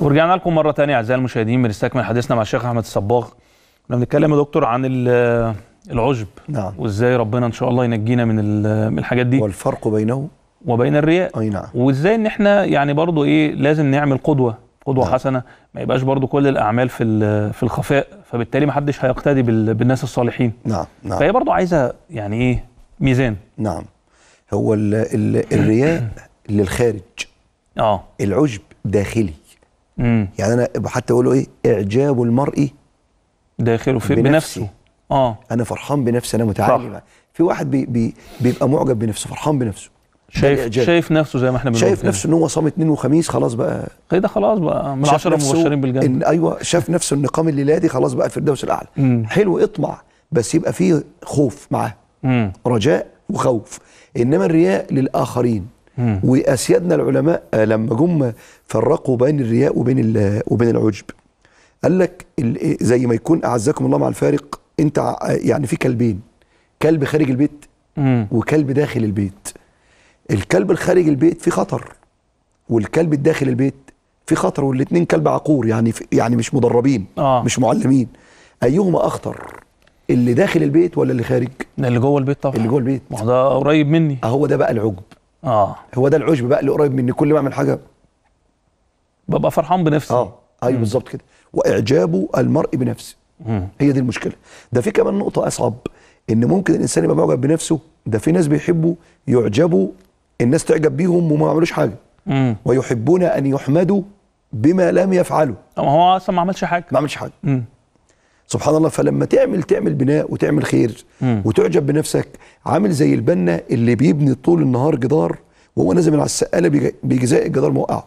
ورجعنا لكم مره ثانيه اعزائي المشاهدين بنستكمل حديثنا مع الشيخ احمد الصباغ كنا بنتكلم يا دكتور عن العجب نعم وازاي ربنا ان شاء الله ينجينا من من الحاجات دي والفرق بينه وبين الرياء اي نعم وازاي ان احنا يعني برضو ايه لازم نعمل قدوه قدوه نعم. حسنه ما يبقاش برضو كل الاعمال في في الخفاء فبالتالي ما حدش هيقتدي بالناس الصالحين نعم نعم فهي برضو عايزه يعني ايه ميزان نعم هو الـ الـ الرياء للخارج اه العجب داخلي مم. يعني انا حتى بقول له ايه اعجاب المرء داخله في بنفسه. بنفسه اه انا فرحان بنفسي انا متعلم في واحد بي بي بيبقى معجب بنفسه فرحان بنفسه شايف شايف نفسه زي ما احنا بنقول شايف نفسه ان هو صام اثنين وخميس خلاص بقى كده إيه خلاص بقى من 10 مبشرين بالجنه إن ايوه شاف نفسه ان قام الليله دي خلاص بقى الفردوس الاعلى مم. حلو اطمع بس يبقى فيه خوف معاه رجاء وخوف انما الرياء للاخرين واسيادنا العلماء آه، لما جم فرقوا بين الرياء وبين وبين العجب قال لك زي ما يكون اعزكم الله مع الفارق انت يعني في كلبين كلب خارج البيت وكلب داخل البيت الكلب الخارج البيت في خطر والكلب الداخل البيت في خطر والاثنين كلب عقور يعني يعني مش مدربين آه. مش معلمين ايهما اخطر اللي داخل البيت ولا اللي خارج اللي جوه البيت طبعا اللي جوه البيت ما ده قريب مني اهو ده بقى العجب اه هو ده العشب بقى اللي قريب مني كل ما اعمل حاجه ببقى فرحان بنفسي اه ايوه بالظبط كده واعجاب المرء بنفسه مم. هي دي المشكله ده في كمان نقطه اصعب ان ممكن الانسان يبقى معجب بنفسه ده في ناس بيحبوا يعجبوا الناس تعجب بيهم وما يعملوش حاجه مم. ويحبون ان يحمدوا بما لم يفعلوا هو اصلا ما عملش حاجه ما عملش حاجه مم. سبحان الله فلما تعمل تعمل بناء وتعمل خير مم. وتعجب بنفسك عامل زي البنا اللي بيبني طول النهار جدار وهو نازل من على السقاله بجزاء الجدار موقعه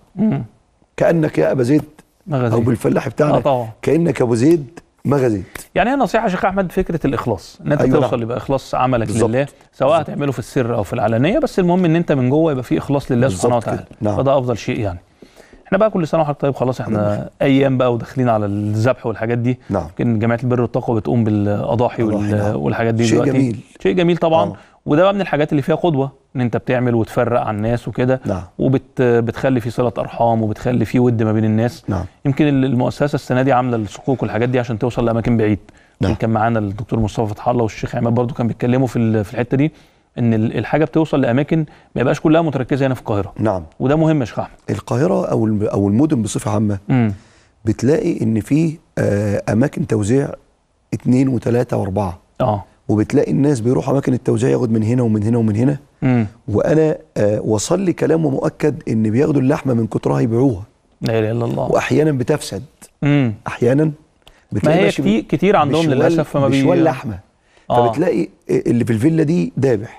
كانك يا ابا زيد مغزي. او بالفلاح بتاعنا آه كانك ابو زيد مغازيت يعني هي نصيحه يا شيخ احمد فكره الاخلاص ان انت أيوة. نعم. توصل يبقى اخلاص عملك بالزبط. لله سواء هتعمله في السر او في العلانيه بس المهم ان انت من جوه يبقى في اخلاص لله سبحانه وتعالى نعم. فده افضل شيء يعني احنا بقى كل سنه وحضرتك طيب خلاص احنا نعم. ايام بقى وداخلين على الذبح والحاجات دي نعم يمكن جمعيه البر والطاقه بتقوم بالاضاحي وال... نعم. والحاجات دي شيء دلوقتي جميل شيء جميل طبعا نعم. وده بقى من الحاجات اللي فيها قدوه ان انت بتعمل وتفرق على الناس وكده نعم. وبتخلي في صله ارحام وبتخلي في ود ما بين الناس نعم. يمكن المؤسسه السنه دي عامله الصكوك والحاجات دي عشان توصل لاماكن بعيد نعم. كان معانا الدكتور مصطفى فتح الله والشيخ عماد برضو كان بيتكلموا في في الحته دي ان الحاجه بتوصل لاماكن ما يبقاش كلها متركزه هنا في القاهره نعم وده مهم يا شيخ احمد القاهره او او المدن بصفه عامه م. بتلاقي ان في آه، اماكن توزيع اثنين وثلاثه واربعه اه وبتلاقي الناس بيروح اماكن التوزيع ياخد من هنا ومن هنا ومن هنا م. وانا آه، وصل لي كلام ومؤكد ان بياخدوا اللحمه من كترها يبيعوها لا اله الا الله واحيانا بتفسد م. احيانا بتلاقي ما هي كتير, كتير عندهم للاسف فما بيشوال لحمه آه. فبتلاقي اللي في الفيلا دي ذابح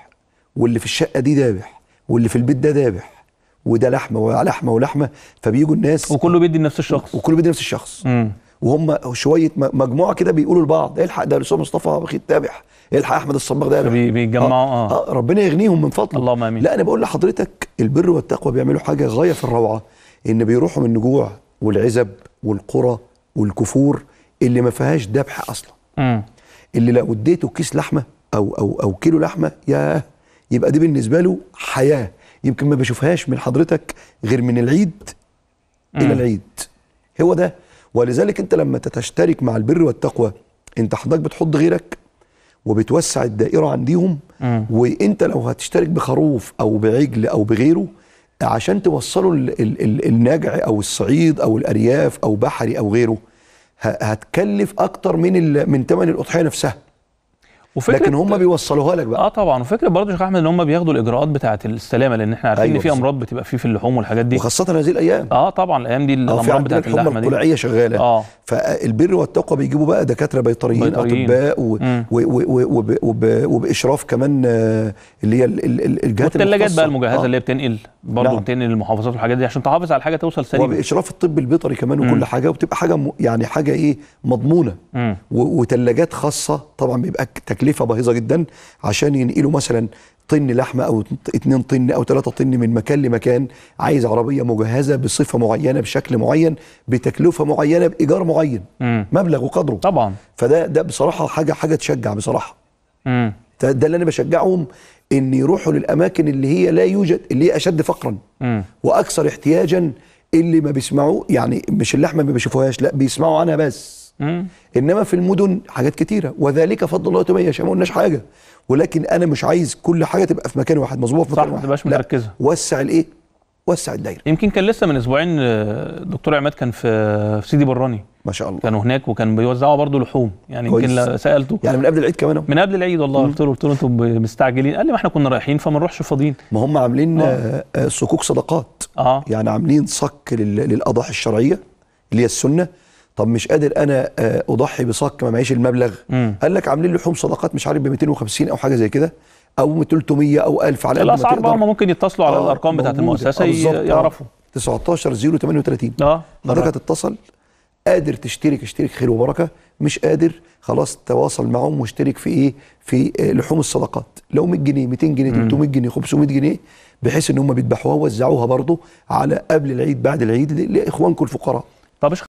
واللي في الشقه دي ذابح واللي في البيت ده ذابح وده لحمه ولحمه ولحمه فبيجوا الناس وكله بيدي لنفس الشخص وكله بيدي لنفس الشخص مم. وهم شويه مجموعه كده بيقولوا لبعض الحق ده الاستاذ مصطفى بخيت ذابح الحق احمد الصباغ ده بيتجمعوا آه،, آه. آه. ربنا يغنيهم من فضله اللهم امين لا انا بقول لحضرتك البر والتقوى بيعملوا حاجه غايه في الروعه ان بيروحوا من النجوع والعزب والقرى والكفور اللي ما فيهاش ذبح اصلا اللي لو اديته كيس لحمه او او او كيلو لحمه ياه يبقى دي بالنسبه له حياه يمكن ما بشوفهاش من حضرتك غير من العيد الى العيد هو ده ولذلك انت لما تشترك مع البر والتقوى انت حضرتك بتحط غيرك وبتوسع الدائره عنديهم وانت لو هتشترك بخروف او بعجل او بغيره عشان توصلوا ال النجع او الصعيد او الارياف او بحري او غيره هتكلف اكتر من من ثمن الاضحيه نفسها لكن هم بيوصلوها لك بقى اه طبعا وفكره برضه يا شيخ احمد ان هم بياخدوا الاجراءات بتاعه السلامه لان احنا عارفين أيوة ان في امراض بتبقى فيه في اللحوم والحاجات دي وخاصه هذه الايام اه طبعا الايام دي آه، الامراض بتاعه اللحمه دي القلعيه شغاله اه فالبر والتقوى بيجيبوا بقى دكاتره بيطريين, بيطريين. اطباء و... و... و... وب... وباشراف كمان اللي هي الجهات والثلاجات بقى المجهزه آه. اللي هي آه. بتنقل برضه نعم. بتنقل المحافظات والحاجات دي عشان تحافظ على الحاجه توصل سليمه وباشراف الطب البيطري كمان وكل حاجه وبتبقى حاجه يعني حاجه ايه مضمونه وثلاجات خاصه طبعا بيبقى تكلفه باهظه جدا عشان ينقلوا مثلا طن لحمه او 2 طن او 3 طن من مكان لمكان عايز عربيه مجهزه بصفه معينه بشكل معين بتكلفه معينه بايجار معين مم. مبلغ وقدره طبعا فده ده بصراحه حاجه حاجه تشجع بصراحه مم. ده, ده اللي انا بشجعهم ان يروحوا للاماكن اللي هي لا يوجد اللي هي اشد فقرا مم. واكثر احتياجا اللي ما بيسمعوه يعني مش اللحمه ما بيشوفوهاش لا بيسمعوا عنها بس مم. انما في المدن حاجات كتيره وذلك فضل الله تبين ما قلناش حاجه ولكن انا مش عايز كل حاجه تبقى في مكان واحد مظبوطه في مكان صح ما تبقاش مركزه وسع الايه وسع الدايره يمكن كان لسه من اسبوعين الدكتور آه، عماد كان في في سيدي براني ما شاء الله كانوا هناك وكان بيوزعوا برضه لحوم يعني يمكن سالته يعني من قبل العيد كمان من قبل العيد والله قلت له قلت له انتوا مستعجلين قال لي ما احنا كنا رايحين فما نروحش فاضيين ما هم عاملين آه. آه، صكوك صدقات آه. يعني عاملين صك للاضاحي الشرعيه اللي هي السنه طب مش قادر انا آه، اضحي بصك ما معيش المبلغ مم. قال لك عاملين لحوم صدقات مش عارف ب 250 او حاجه زي كده او 300 او 1000 على الاسعار بقى هم ممكن يتصلوا على آه الارقام بتاعت المؤسسه آه، يعرفوا 19 038 اه حضرتك هتتصل قادر تشترك اشترك خير وبركه مش قادر خلاص تواصل معهم واشترك في ايه في آه، لحوم الصدقات لو 100 جنيه 200 جنيه 300 جنيه 500 جنيه بحيث ان هم بيذبحوها ووزعوها برضه على قبل العيد بعد العيد لاخوانكم الفقراء طب